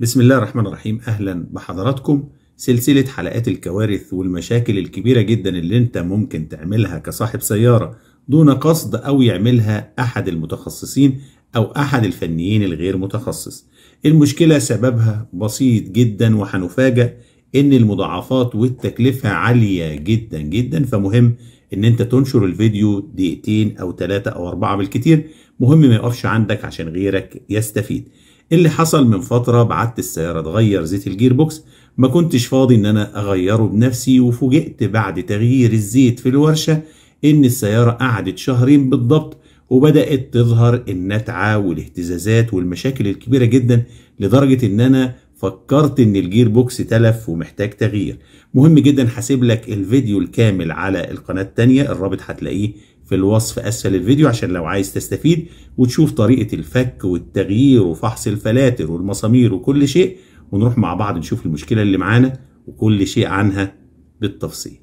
بسم الله الرحمن الرحيم أهلا بحضراتكم سلسلة حلقات الكوارث والمشاكل الكبيرة جدا اللي انت ممكن تعملها كصاحب سيارة دون قصد أو يعملها أحد المتخصصين أو أحد الفنيين الغير متخصص المشكلة سببها بسيط جدا وهنفاجأ إن المضاعفات والتكلفة عالية جدا جدا فمهم إن أنت تنشر الفيديو دقيقتين أو ثلاثة أو أربعة بالكتير مهم ما يقفش عندك عشان غيرك يستفيد اللي حصل من فترة بعت السيارة تغير زيت الجير بوكس ما كنتش فاضي ان انا اغيره بنفسي وفوجئت بعد تغيير الزيت في الورشة ان السيارة قعدت شهرين بالضبط وبدأت تظهر النتعة والاهتزازات والمشاكل الكبيرة جدا لدرجة ان انا فكرت ان الجير بوكس تلف ومحتاج تغيير مهم جدا هسيب لك الفيديو الكامل على القناة التانية الرابط هتلاقيه في الوصف اسفل الفيديو عشان لو عايز تستفيد وتشوف طريقة الفك والتغيير وفحص الفلاتر والمسامير وكل شيء ونروح مع بعض نشوف المشكلة اللي معانا وكل شيء عنها بالتفصيل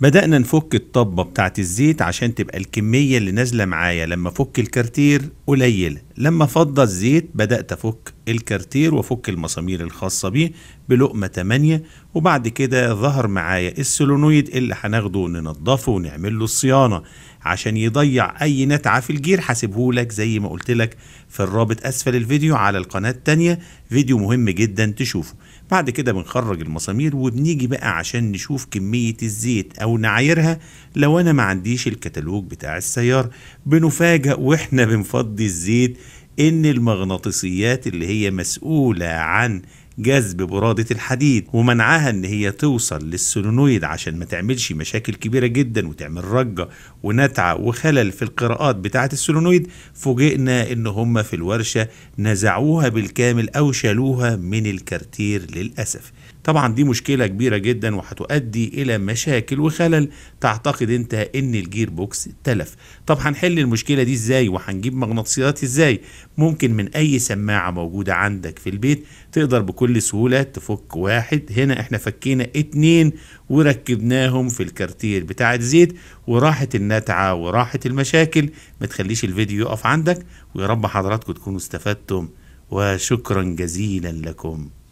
بدأنا نفك الطبة بتاعت الزيت عشان تبقى الكمية اللي نازلة معايا لما فك الكارتير قليلة لما فض الزيت بدأت أفك الكارتير وأفك المسامير الخاصة بيه بلقمة 8 وبعد كده ظهر معايا السولونويد اللي هناخده وننضفه ونعمل له الصيانة عشان يضيع أي نتعة في الجير هسيبهولك زي ما قلت لك في الرابط أسفل الفيديو على القناة التانية فيديو مهم جدا تشوفه بعد كده بنخرج المسامير وبنيجي بقى عشان نشوف كمية الزيت أو نعايرها لو أنا ما عنديش الكتالوج بتاع السيارة بنفاجئ وإحنا بنفضي الزيت ان المغناطيسيات اللي هي مسؤوله عن جذب برادة الحديد ومنعها ان هي توصل للسولونويد عشان ما تعملش مشاكل كبيرة جدا وتعمل رجة ونتعة وخلل في القراءات بتاعة السولونويد فوجئنا ان هم في الورشة نزعوها بالكامل او شالوها من الكارتير للأسف طبعا دي مشكلة كبيرة جدا وهتؤدي إلى مشاكل وخلل تعتقد أنت إن الجير بوكس تلف طب هنحل المشكلة دي إزاي وهنجيب مغناطيسيات إزاي ممكن من أي سماعة موجودة عندك في البيت تقدر بكل سهولة تفك واحد هنا إحنا فكينا اتنين وركبناهم في الكارتير بتاع الزيت وراحت النتعة وراحت المشاكل ما تخليش الفيديو يقف عندك ويا رب حضراتكم تكونوا استفدتم وشكرا جزيلا لكم